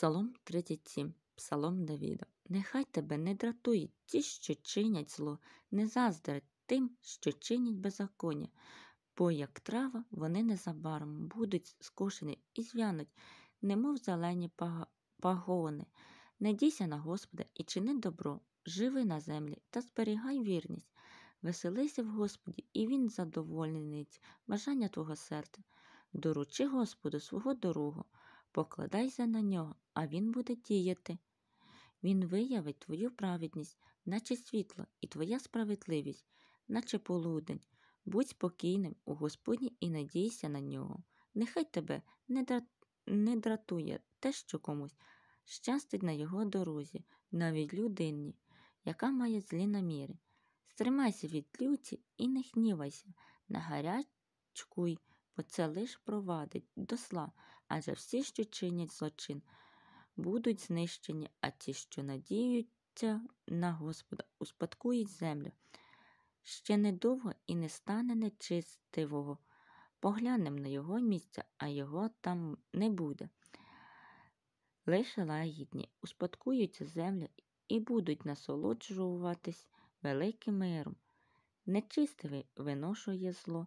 Псалом 37, Псалом Давіда. Нехай тебе не дратують ті, що чинять зло, не заздрять тим, що чинять беззаконня, бо, як трава, вони незабаром будуть скошені і зв'януть, немов зелені пагони. Надійся на Господа і чини добро, живи на землі та зберігай вірність. Веселися в Господі, і Він задовольнить бажання твого серця. Доручи Господу свого дорогу покладайся на нього, а він буде діяти. Він виявить твою праведність, наче світло, і твоя справедливість, наче полудень. Будь спокійним у Господні і надійся на нього. Нехай тебе не, дра... не дратує те, що комусь щастить на його дорозі, навіть людині, яка має злі наміри. Стримайся від люті і не гнівайся, нагарячкуй бо це лиш провадить до сла, адже всі, що чинять злочин, будуть знищені, а ті, що надіються на Господа, успадкують землю. Ще недовго і не стане нечистивого. Поглянемо на його місце, а його там не буде. Лише лагідні успадкуються землю і будуть насолоджуватись великим миром. Нечистивий виношує зло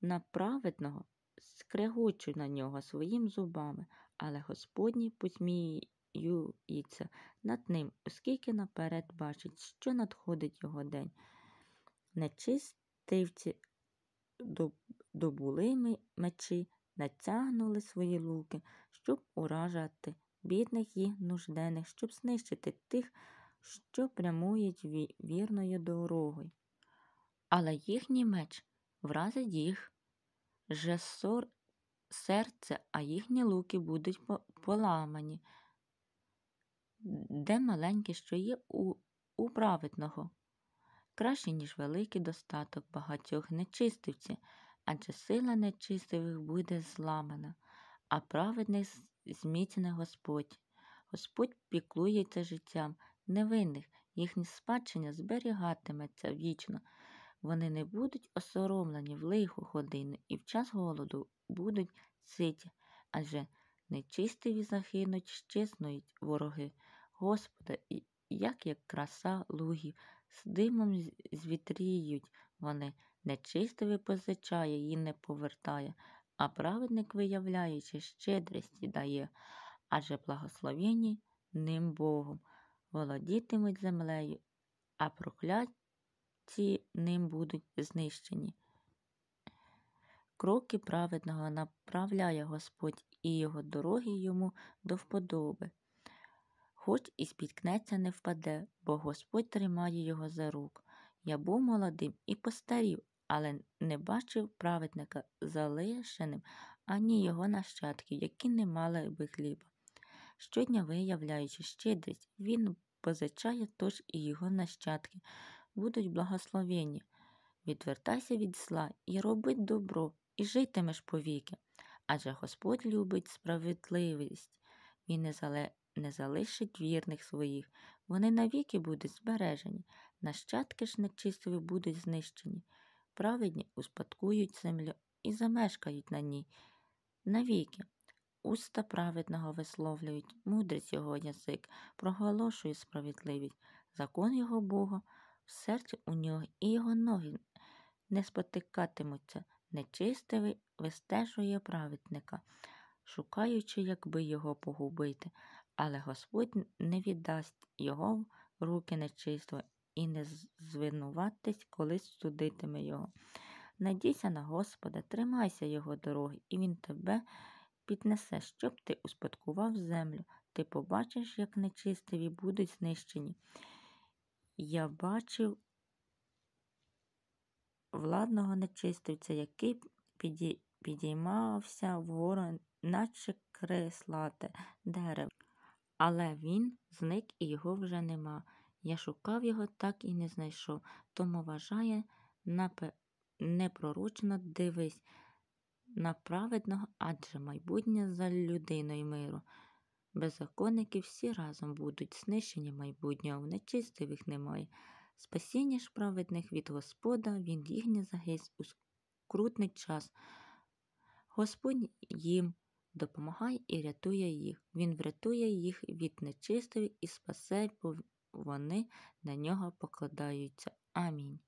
на праведного скрегочу на нього своїм зубами, але Господній посміюється над ним, оскільки наперед бачить, що надходить його день. Нечистивці добули мечі, натягнули свої луки, щоб уражати бідних і нуждених, щоб знищити тих, що прямують вірною дорогою. Але їхній меч вразить їх. же сор серце, а їхні луки будуть поламані. Де маленьке, що є у, у праведного. Краще, ніж великий достаток багатьох нечистивців, адже сила нечистивих буде зламана, а праведних зміцне Господь. Господь піклується життям невинних, їхнє спадщення зберігатиметься вічно. Вони не будуть осоромлені в лиху годину і в час голоду будуть ситі, адже нечистиві загинуть, щеснують вороги. Господи, як як краса лугів, з димом звітріють вони, нечистиві позичає і не повертає, а праведник, виявляючи, щедрості дає, адже благословені ним Богом володітимуть землею, а прокляті ті ним будуть знищені. Кроки праведного направляє Господь і його дороги йому до вподоби. Хоч і спіткнеться не впаде, бо Господь тримає його за рук. Я був молодим і постарів, але не бачив праведника залишеним ані його нащадки, які не мали би хліба. Щодня виявляючи щедрість, він позичає тож і його нащадки, будуть благословені. Відвертайся від зла і роби добро, і житимеш повіки. Адже Господь любить справедливість, Він не, зале... не залишить вірних своїх, вони навіки будуть збережені, нащадки ж нечистові будуть знищені, праведні успадкують землю і замешкають на ній. Навіки. Уста праведного висловлюють, мудрість його язик, проголошує справедливість, закон його Бога в у нього і його ноги не спотикатимуться, нечистий вистежує праведника, шукаючи, якби його погубити, але Господь не віддасть його в руки нечистого і не звинуватись, коли судитиме його. Надійся на Господа, тримайся його дороги, і Він тебе піднесе, щоб ти успадкував землю. Ти побачиш, як нечистиві будуть знищені я бачив владного нечистивця, який підіймався вгору, наче креслате дерево. Але він зник і його вже нема. Я шукав його, так і не знайшов, тому вважає непроручно, дивись на праведного, адже майбутнє за людиною миру. Беззаконники всі разом будуть знищені майбутнього, нечистивих немає. Спасіння ж праведних від Господа, Він їхній загиз у скрутний час. Господь їм допомагає і рятує їх. Він врятує їх від нечистих і спасе, бо вони на нього покладаються. Амінь.